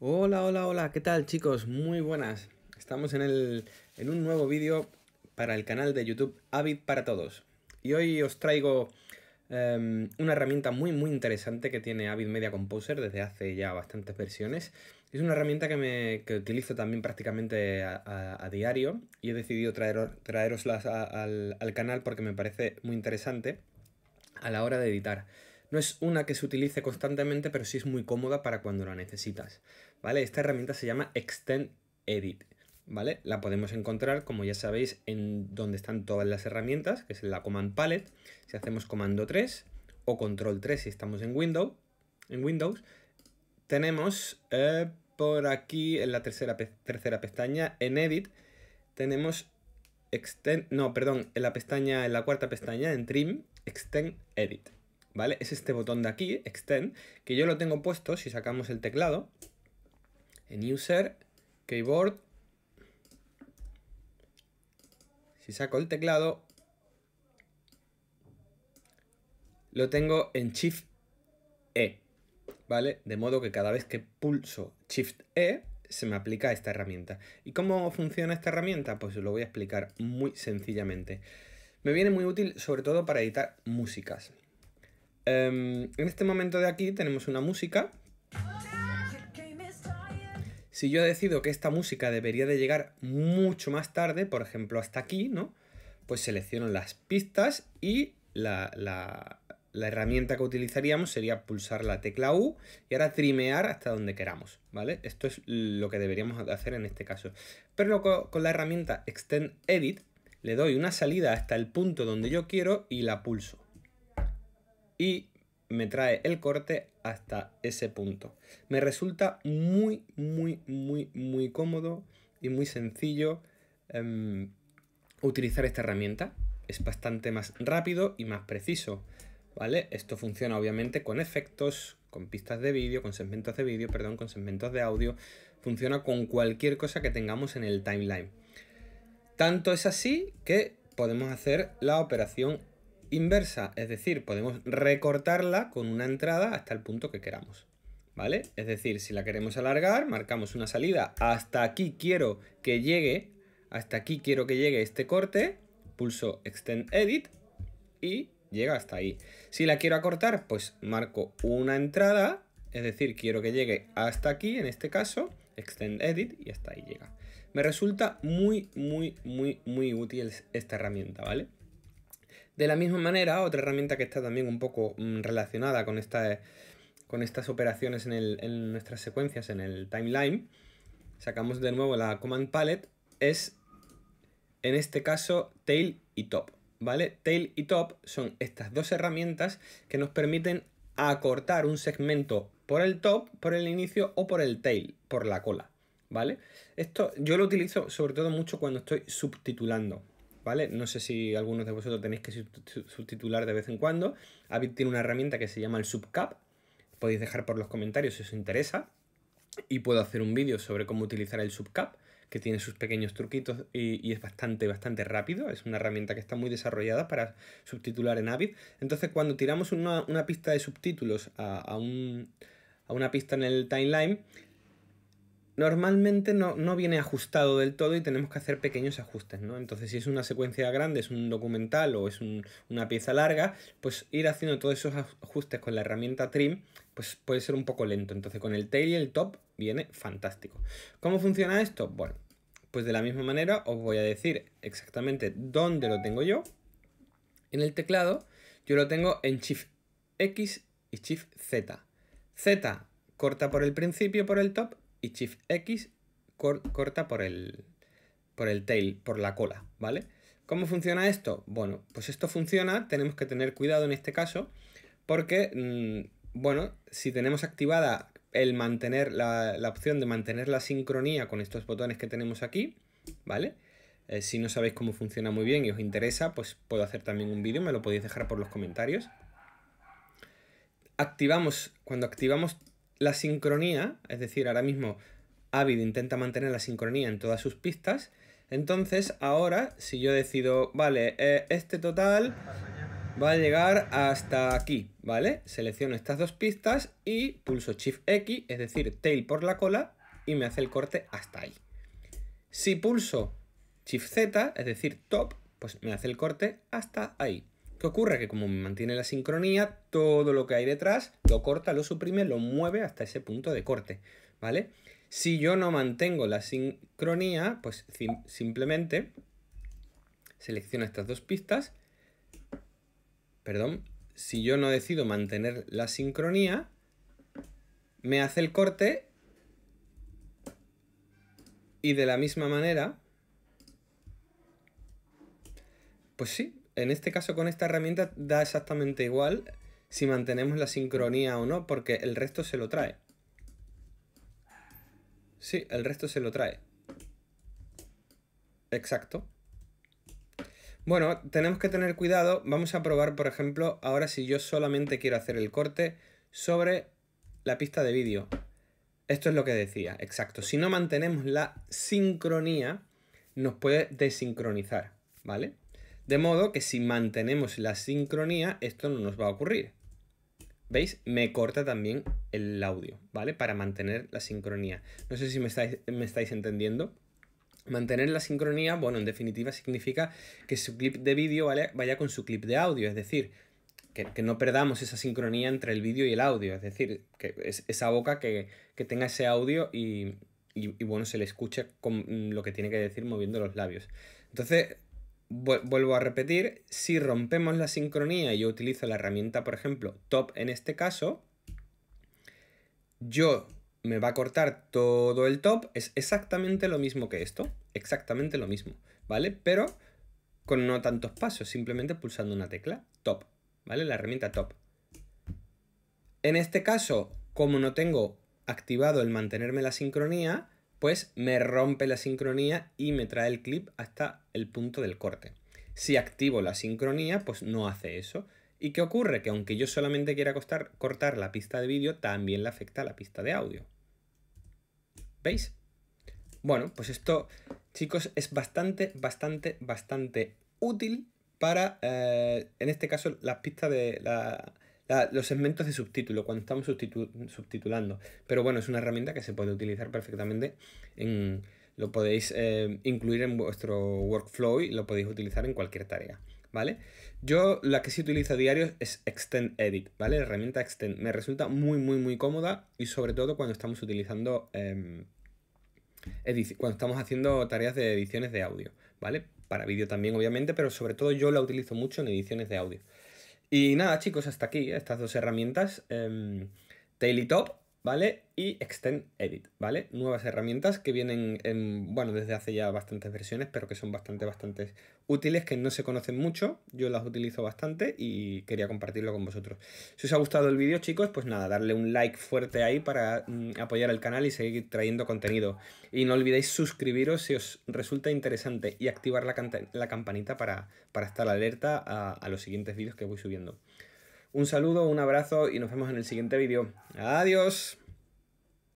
Hola, hola, hola, ¿qué tal chicos? Muy buenas. Estamos en, un nuevo vídeo para el canal de YouTube Avid para Todos. Y hoy os traigo em, una herramienta muy muy interesante que tiene Avid Media Composer desde hace ya bastantes versiones. Es una herramienta que, me, utilizo también prácticamente a, diario y he decidido traer, al, al canal porque me parece muy interesante a la hora de editar. No es una que se utilice constantemente, pero sí es muy cómoda para cuando la necesitas. ¿vale? Esta herramienta se llama Extend Edit, ¿vale? La podemos encontrar, como ya sabéis, en donde están todas las herramientas, que es en la Command Palette. Si hacemos Comando 3 o Control 3 si estamos en Windows, en Windows tenemos eh, por aquí en la tercera, tercera pestaña, en Edit, tenemos Extend, no, perdón, en la pestaña, en la cuarta pestaña, en Trim, Extend Edit. ¿Vale? Es este botón de aquí, Extend, que yo lo tengo puesto si sacamos el teclado, en User, Keyboard. Si saco el teclado, lo tengo en Shift E, ¿vale? De modo que cada vez que pulso Shift E, se me aplica esta herramienta. ¿Y cómo funciona esta herramienta? Pues lo voy a explicar muy sencillamente. Me viene muy útil sobre todo para editar músicas. Em, en este momento de aquí tenemos una música si yo decido que esta música debería de llegar mucho más tarde, por ejemplo hasta aquí, ¿no? Pues selecciono las pistas y la, herramienta que utilizaríamos sería pulsar la tecla U y ahora trimear hasta donde queramos, ¿vale? Esto es lo que deberíamos hacer en este caso. Pero con la herramienta Extend Edit le doy una salida hasta el punto donde yo quiero y la pulso. Y me trae el corte hasta ese punto. Me resulta muy, muy, muy, muy cómodo y muy sencillo em, utilizar esta herramienta. Es bastante más rápido y más preciso. ¿Vale? Esto funciona obviamente con efectos, con pistas de vídeo, con segmentos de vídeo, perdón, con segmentos de audio. Funciona con cualquier cosa que tengamos en el timeline. Tanto es así que podemos hacer la operación inversa, es decir, podemos recortarla con una entrada hasta el punto que queramos. ¿Vale? Es decir, si la queremos alargar, marcamos una salida. Hasta aquí quiero que llegue, hasta aquí quiero que llegue este corte. Pulso Extend Edit y llega hasta ahí. Si la quiero acortar, pues marco una entrada, es decir, quiero que llegue hasta aquí, en este caso, Extend Edit y hasta ahí llega. Me resulta muy, muy, muy, muy útil esta herramienta, ¿vale? De la misma manera, otra herramienta que está también un poco mm, relacionada con, con estas operaciones en, nuestras secuencias en el timeline, sacamos de nuevo la command palette, es en este caso tail y top. ¿Vale? Tail y top son estas dos herramientas que nos permiten acortar un segmento por el top, por el inicio o por el tail, por la cola. ¿Vale? Esto yo lo utilizo sobre todo mucho cuando estoy subtitulando. No sé si algunos de vosotros tenéis que subtitular de vez en cuando. Avid tiene una herramienta que se llama el subcap. Podéis dejar por los comentarios si os interesa. Y puedo hacer un vídeo sobre cómo utilizar el subcap, que tiene sus pequeños truquitos y, es bastante, bastante rápido. Es una herramienta que está muy desarrollada para subtitular en Avid. Entonces, cuando tiramos una, pista de subtítulos a una pista en el timeline, normalmente no, viene ajustado del todo y tenemos que hacer pequeños ajustes, ¿no? Entonces, si es una secuencia grande, es un documental o es una pieza larga, pues ir haciendo todos esos ajustes con la herramienta trim, pues puede ser un poco lento. Entonces, con el tail y el top viene fantástico. ¿Cómo funciona esto? Bueno, pues de la misma manera os voy a decir exactamente dónde lo tengo yo. En el teclado yo lo tengo en Shift X y Shift Z. Z corta por el principio, por el top, y Shift X corta por el, por el tail, por la cola, ¿vale? ¿Cómo funciona esto? Bueno, pues esto funciona, tenemos que tener cuidado en este caso, porque, mm, bueno, si tenemos activada el mantener la, opción de mantener la sincronía con estos botones que tenemos aquí, ¿vale? Eh, si no sabéis cómo funciona muy bien y os interesa, pues puedo hacer también un vídeo, me lo podéis dejar por los comentarios. Activamos, cuando activamos la sincronía, es decir, ahora mismo Avid intenta mantener la sincronía en todas sus pistas, entonces ahora si yo decido, vale, eh, este total va a llegar hasta aquí, ¿vale? Selecciono estas dos pistas y pulso Shift X, es decir, tail por la cola, y me hace el corte hasta ahí. Si pulso Shift Z, es decir, top, pues me hace el corte hasta ahí. ¿Qué ocurre? Que como mantiene la sincronía, todo lo que hay detrás lo corta, lo suprime, lo mueve hasta ese punto de corte, ¿vale? Si yo no mantengo la sincronía, pues simplemente selecciono estas dos pistas. Perdón, si yo no decido mantener la sincronía, me hace el corte y de la misma manera, pues sí, en este caso con esta herramienta da exactamente igual si mantenemos la sincronía o no, porque el resto se lo trae. Sí, el resto se lo trae. Exacto. Bueno, tenemos que tener cuidado. Vamos a probar, por ejemplo, ahora si yo solamente quiero hacer el corte sobre la pista de vídeo. Esto es lo que decía, exacto. Si no mantenemos la sincronía, nos puede desincronizar, ¿vale? De modo que si mantenemos la sincronía, esto no nos va a ocurrir. ¿Veis? Me corta también el audio, ¿vale? Para mantener la sincronía. No sé si me estáis, me estáis entendiendo. Mantener la sincronía, bueno, en definitiva significa que su clip de vídeo vaya con su clip de audio, es decir, que, no perdamos esa sincronía entre el vídeo y el audio, es decir, que es, esa boca que, tenga ese audio y bueno, se le escuche con lo que tiene que decir moviendo los labios. Entonces, vuelvo a repetir, si rompemos la sincronía y yo utilizo la herramienta, por ejemplo, top en este caso, yo me va a cortar todo el top, es exactamente lo mismo que esto, exactamente lo mismo, ¿vale? Pero con no tantos pasos, simplemente pulsando una tecla, top, ¿vale? La herramienta top. En este caso, como no tengo activado el mantenerme la sincronía, pues me rompe la sincronía y me trae el clip hasta el punto del corte. Si activo la sincronía, pues no hace eso. ¿Y qué ocurre? Que aunque yo solamente quiera cortar la pista de vídeo, también le afecta a la pista de audio. ¿Veis? Bueno, pues esto, chicos, es bastante, bastante, bastante útil para, eh, en este caso, las pistas de la, Ah, los segmentos de subtítulo, cuando estamos subtitulando. Pero bueno, es una herramienta que se puede utilizar perfectamente Lo podéis eh, incluir en vuestro workflow y lo podéis utilizar en cualquier tarea. ¿vale? Yo la que sí utilizo a diario es Extend Edit, ¿vale? La herramienta Extend. Me resulta muy, muy, muy cómoda y sobre todo cuando estamos utilizando... Em, cuando estamos haciendo tareas de ediciones de audio, ¿vale? Para vídeo también, obviamente, pero sobre todo yo la utilizo mucho en ediciones de audio. Y nada, chicos, hasta aquí estas dos herramientas. Eh, ¿vale? Y Extend Edit, ¿vale? Nuevas herramientas que vienen, en, bueno, desde hace ya bastantes versiones, pero que son bastante, bastante útiles, que no se conocen mucho, yo las utilizo bastante y quería compartirlo con vosotros. Si os ha gustado el vídeo, chicos, pues nada, darle un like fuerte ahí para mm, apoyar el canal y seguir trayendo contenido. Y no olvidéis suscribiros si os resulta interesante y activar la, campanita para, estar alerta a, a los siguientes vídeos que voy subiendo. Un saludo, un abrazo y nos vemos en el siguiente vídeo. Adiós.